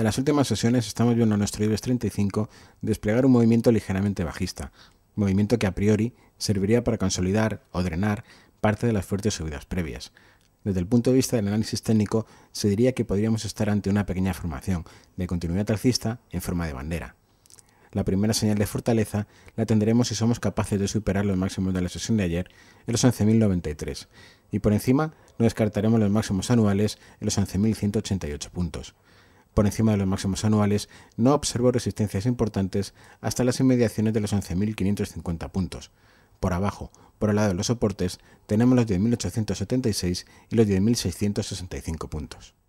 En las últimas sesiones estamos viendo nuestro IBEX 35 desplegar un movimiento ligeramente bajista, movimiento que a priori serviría para consolidar o drenar parte de las fuertes subidas previas. Desde el punto de vista del análisis técnico, se diría que podríamos estar ante una pequeña formación de continuidad alcista en forma de bandera. La primera señal de fortaleza la tendremos si somos capaces de superar los máximos de la sesión de ayer en los 11.093 y por encima no descartaremos los máximos anuales en los 11.188 puntos por encima de los máximos anuales, no observó resistencias importantes hasta las inmediaciones de los 11.550 puntos. Por abajo, por el lado de los soportes, tenemos los 10.876 y los 10.665 puntos.